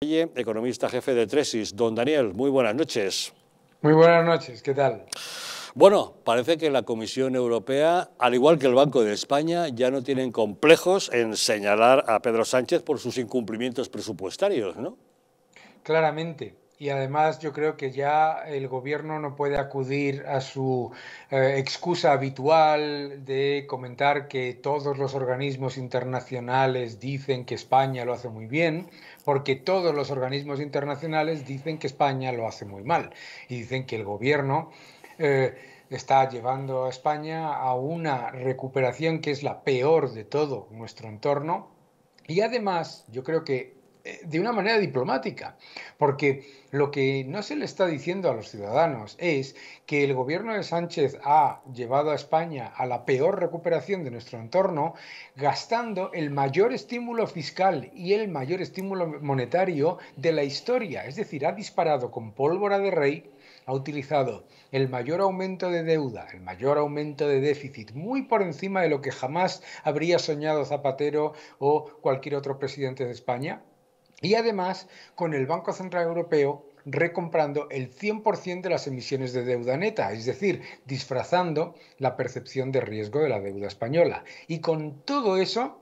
economista jefe de Tresis. Don Daniel, muy buenas noches. Muy buenas noches, ¿qué tal? Bueno, parece que la Comisión Europea, al igual que el Banco de España, ya no tienen complejos en señalar a Pedro Sánchez por sus incumplimientos presupuestarios, ¿no? Claramente y además yo creo que ya el gobierno no puede acudir a su eh, excusa habitual de comentar que todos los organismos internacionales dicen que España lo hace muy bien, porque todos los organismos internacionales dicen que España lo hace muy mal y dicen que el gobierno... Eh, está llevando a España a una recuperación que es la peor de todo nuestro entorno. Y además, yo creo que de una manera diplomática, porque lo que no se le está diciendo a los ciudadanos es que el gobierno de Sánchez ha llevado a España a la peor recuperación de nuestro entorno gastando el mayor estímulo fiscal y el mayor estímulo monetario de la historia, es decir, ha disparado con pólvora de rey ha utilizado el mayor aumento de deuda, el mayor aumento de déficit, muy por encima de lo que jamás habría soñado Zapatero o cualquier otro presidente de España, y además con el Banco Central Europeo recomprando el 100% de las emisiones de deuda neta, es decir, disfrazando la percepción de riesgo de la deuda española. Y con todo eso,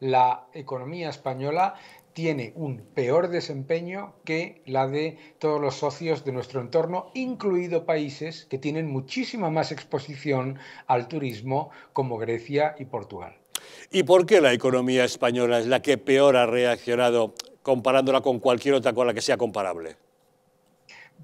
la economía española tiene un peor desempeño que la de todos los socios de nuestro entorno, incluido países que tienen muchísima más exposición al turismo como Grecia y Portugal. ¿Y por qué la economía española es la que peor ha reaccionado comparándola con cualquier otra con la que sea comparable?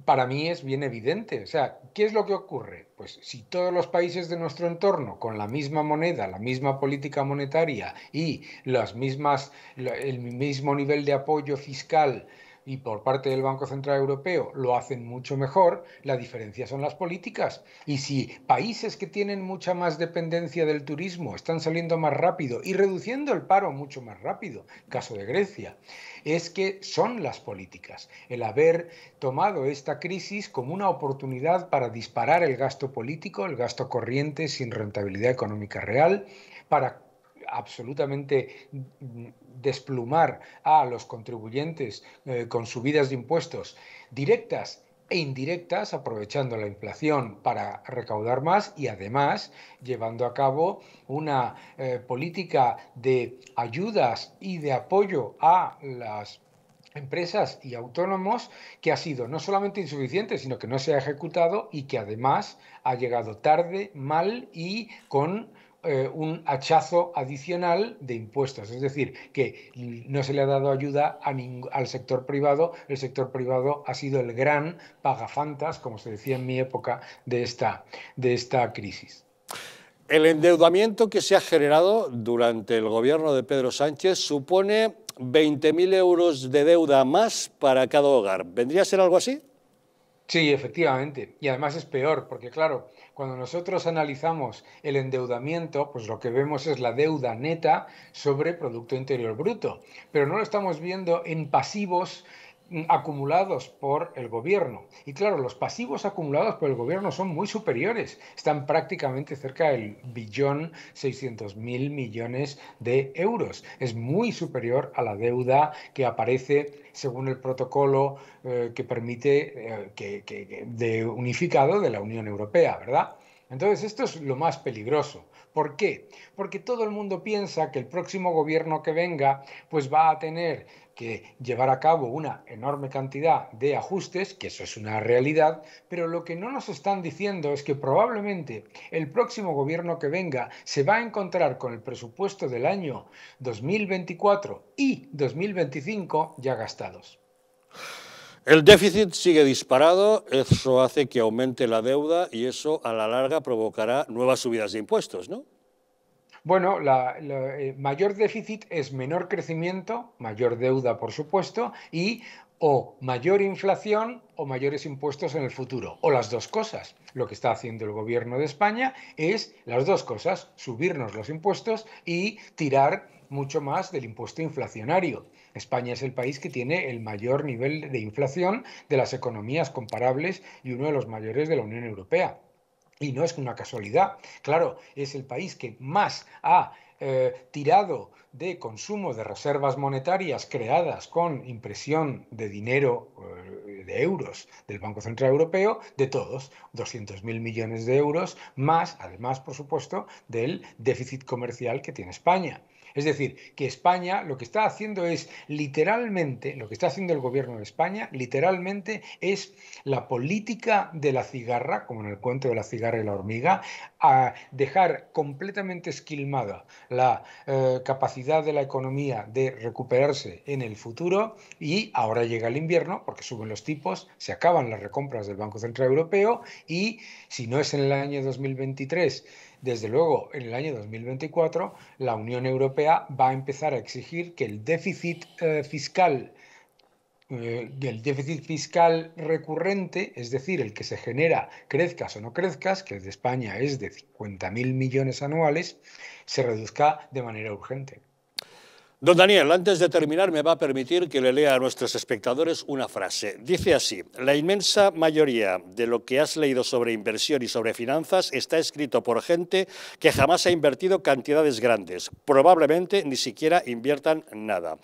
Para mí es bien evidente. O sea, ¿qué es lo que ocurre? Pues si todos los países de nuestro entorno, con la misma moneda, la misma política monetaria y las mismas, el mismo nivel de apoyo fiscal, y por parte del Banco Central Europeo lo hacen mucho mejor, la diferencia son las políticas. Y si países que tienen mucha más dependencia del turismo están saliendo más rápido y reduciendo el paro mucho más rápido, caso de Grecia, es que son las políticas. El haber tomado esta crisis como una oportunidad para disparar el gasto político, el gasto corriente sin rentabilidad económica real, para absolutamente desplumar a los contribuyentes eh, con subidas de impuestos directas e indirectas, aprovechando la inflación para recaudar más y además llevando a cabo una eh, política de ayudas y de apoyo a las empresas y autónomos que ha sido no solamente insuficiente, sino que no se ha ejecutado y que además ha llegado tarde, mal y con eh, un hachazo adicional de impuestos. Es decir, que no se le ha dado ayuda al sector privado. El sector privado ha sido el gran pagafantas, como se decía en mi época, de esta, de esta crisis. El endeudamiento que se ha generado durante el gobierno de Pedro Sánchez supone 20.000 euros de deuda más para cada hogar. ¿Vendría a ser algo así? Sí, efectivamente. Y además es peor, porque claro, cuando nosotros analizamos el endeudamiento, pues lo que vemos es la deuda neta sobre Producto Interior Bruto, pero no lo estamos viendo en pasivos acumulados por el gobierno. Y claro, los pasivos acumulados por el gobierno son muy superiores, están prácticamente cerca del billón 600 mil millones de euros. Es muy superior a la deuda que aparece según el protocolo eh, que permite eh, que, de unificado de la Unión Europea, ¿verdad? Entonces, esto es lo más peligroso. ¿Por qué? Porque todo el mundo piensa que el próximo gobierno que venga pues va a tener que llevar a cabo una enorme cantidad de ajustes, que eso es una realidad, pero lo que no nos están diciendo es que probablemente el próximo gobierno que venga se va a encontrar con el presupuesto del año 2024 y 2025 ya gastados. El déficit sigue disparado, eso hace que aumente la deuda y eso a la larga provocará nuevas subidas de impuestos, ¿no? Bueno, el eh, mayor déficit es menor crecimiento, mayor deuda, por supuesto, y o mayor inflación o mayores impuestos en el futuro, o las dos cosas. Lo que está haciendo el gobierno de España es las dos cosas, subirnos los impuestos y tirar mucho más del impuesto inflacionario. España es el país que tiene el mayor nivel de inflación de las economías comparables y uno de los mayores de la Unión Europea. Y no es una casualidad. Claro, es el país que más ha eh, tirado de consumo de reservas monetarias creadas con impresión de dinero eh, de euros del Banco Central Europeo, de todos, 200.000 millones de euros, más, además, por supuesto, del déficit comercial que tiene España. Es decir, que España lo que está haciendo es literalmente, lo que está haciendo el gobierno de España, literalmente es la política de la cigarra, como en el cuento de la cigarra y la hormiga, a dejar completamente esquilmada la eh, capacidad de la economía de recuperarse en el futuro y ahora llega el invierno porque suben los se acaban las recompras del Banco Central Europeo y si no es en el año 2023, desde luego en el año 2024, la Unión Europea va a empezar a exigir que el déficit eh, fiscal eh, el déficit fiscal recurrente, es decir, el que se genera, crezcas o no crezcas, que el de España es de 50.000 millones anuales, se reduzca de manera urgente. Don Daniel, antes de terminar, me va a permitir que le lea a nuestros espectadores una frase. Dice así, la inmensa mayoría de lo que has leído sobre inversión y sobre finanzas está escrito por gente que jamás ha invertido cantidades grandes, probablemente ni siquiera inviertan nada.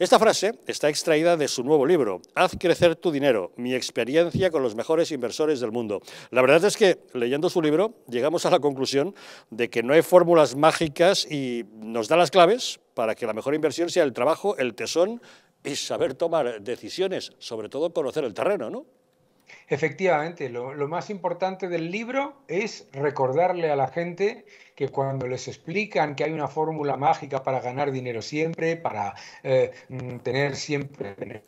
Esta frase está extraída de su nuevo libro, Haz crecer tu dinero, mi experiencia con los mejores inversores del mundo. La verdad es que leyendo su libro llegamos a la conclusión de que no hay fórmulas mágicas y nos da las claves para que la mejor inversión sea el trabajo, el tesón y saber tomar decisiones, sobre todo conocer el terreno, ¿no? Efectivamente, lo, más importante del libro es recordarle a la gente que cuando les explican que hay una fórmula mágica para ganar dinero siempre, para eh, mm, tener siempre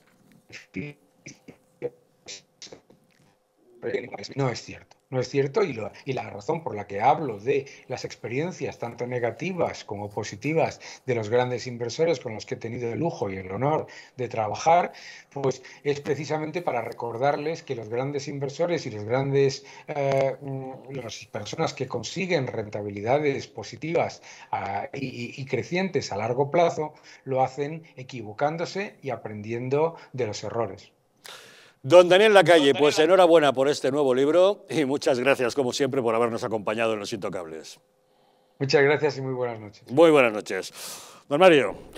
no es cierto. ¿No es cierto? Y, la razón por la que hablo de las experiencias, tanto negativas como positivas, de los grandes inversores con los que he tenido el lujo y el honor de trabajar, pues es precisamente para recordarles que los grandes inversores y las grandes, eh, mm, las personas que consiguen rentabilidades positivas ah, y crecientes a largo plazo, lo hacen equivocándose y aprendiendo de los errores. Don Daniel Lacalle, pues enhorabuena por este nuevo libro y muchas gracias, como siempre, por habernos acompañado en Los Intocables. Muchas gracias y muy buenas noches. Muy buenas noches. Don Mario.